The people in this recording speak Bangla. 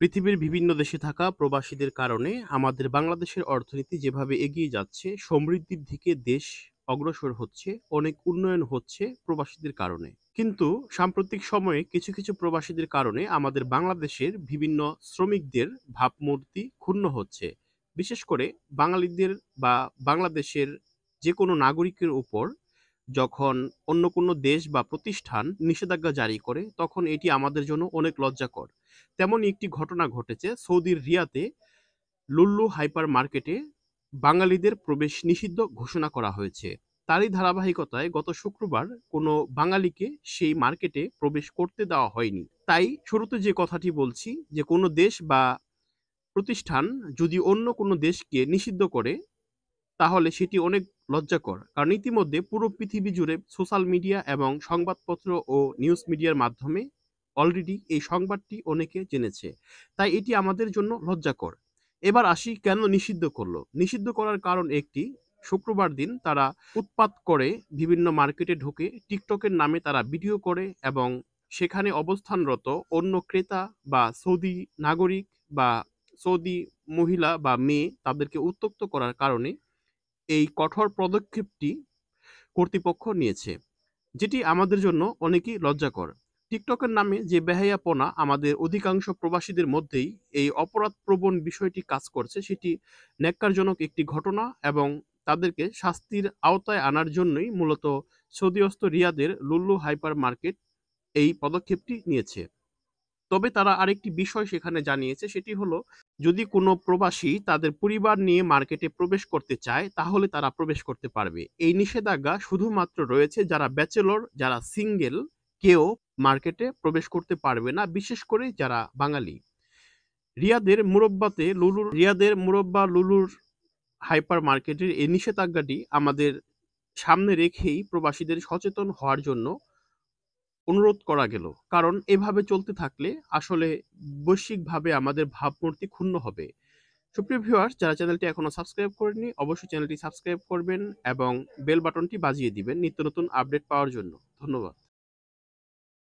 পৃথিবীর বিভিন্ন দেশে থাকা প্রবাসীদের কারণে আমাদের বাংলাদেশের অর্থনীতি যেভাবে এগিয়ে যাচ্ছে সমৃদ্ধির দিকে দেশ অগ্রসর হচ্ছে অনেক উন্নয়ন হচ্ছে প্রবাসীদের কারণে কিন্তু সাম্প্রতিক সময়ে কিছু কিছু প্রবাসীদের কারণে আমাদের বাংলাদেশের বিভিন্ন শ্রমিকদের ভাবমূর্তি ক্ষুণ্ণ হচ্ছে বিশেষ করে বাঙালিদের বা বাংলাদেশের যে কোনো নাগরিকের উপর যখন অন্য কোনো দেশ বা প্রতিষ্ঠান নিষেধাজ্ঞা জারি করে তখন এটি আমাদের জন্য অনেক লজ্জাকর তেমনই একটি ঘটনা ঘটেছে সৌদির রিয়াতে লুল্লু হাইপার মার্কেটে বাঙালিদের প্রবেশ নিষিদ্ধ ঘোষণা করা হয়েছে তারই ধারাবাহিকতায় গত শুক্রবার কোনো বাঙালিকে সেই মার্কেটে প্রবেশ করতে দেওয়া হয়নি তাই শুরুতে যে কথাটি বলছি যে কোনো দেশ বা প্রতিষ্ঠান যদি অন্য কোনো দেশকে নিষিদ্ধ করে তাহলে সেটি অনেক লজ্জাকর কারণ ইতিমধ্যে পুরো পৃথিবী জুড়ে সোশ্যাল মিডিয়া এবং সংবাদপত্র ও নিউজ মিডিয়ার মাধ্যমে অলরেডি এই সংবাদটি অনেকে জেনেছে তাই এটি আমাদের জন্য লজ্জাকর এবার আসি কেন নিষিদ্ধ করলো নিষিদ্ধ করার কারণ একটি শুক্রবার দিন তারা উৎপাত করে বিভিন্ন মার্কেটে ঢুকে টিকটকের নামে তারা ভিডিও করে এবং সেখানে অবস্থানরত অন্য ক্রেতা বা সৌদি নাগরিক বা সৌদি মহিলা বা মেয়ে তাদেরকে উত্তক্ত করার কারণে এই কঠোর পদক্ষেপটি কর্তৃপক্ষ নিয়েছে যেটি আমাদের জন্য অনেকই লজ্জাকর টিকটকের নামে যে বেহাইয়াপনা আমাদের অধিকাংশ প্রবাসীদের মধ্যেই এই অপরাধপ্রবণ বিষয়টি কাজ করছে সেটি ন্যাক্কারজনক একটি ঘটনা এবং তাদেরকে শাস্তির আওতায় আনার জন্যই মূলত সৌদিয়স্ত রিয়াদের লুল্লু হাইপার মার্কেট এই পদক্ষেপটি নিয়েছে তবে তারা আরেকটি বিষয় সেখানে জানিয়েছে সেটি হলো যদি কোনো প্রবাসী তাদের পরিবার নিয়ে মার্কেটে প্রবেশ করতে চায় তাহলে তারা প্রবেশ করতে পারবে এই নিষেধাজ্ঞা শুধুমাত্র রয়েছে যারা ব্যাচেলর যারা সিঙ্গেল কেউ মার্কেটে প্রবেশ করতে পারবে না বিশেষ করে যারা বাঙালি রিয়াদের মুরব্বাতে লুলুর রিয়াদের মুরব্বা লুলুর হাইপার মার্কেটের এই নিষেধাজ্ঞাটি আমাদের সামনে রেখেই প্রবাসীদের সচেতন হওয়ার জন্য অনুরোধ করা গেল কারণ এভাবে চলতে থাকলে আসলে বৈশ্বিকভাবে আমাদের ভাবমূর্তি ক্ষুণ্ণ হবে সুপ্রিয় ভিউয়ার্স যারা চ্যানেলটি এখনও সাবস্ক্রাইব করেনি অবশ্যই চ্যানেলটি সাবস্ক্রাইব করবেন এবং বেল বাটনটি বাজিয়ে দিবেন নিত্য নতুন আপডেট পাওয়ার জন্য ধন্যবাদ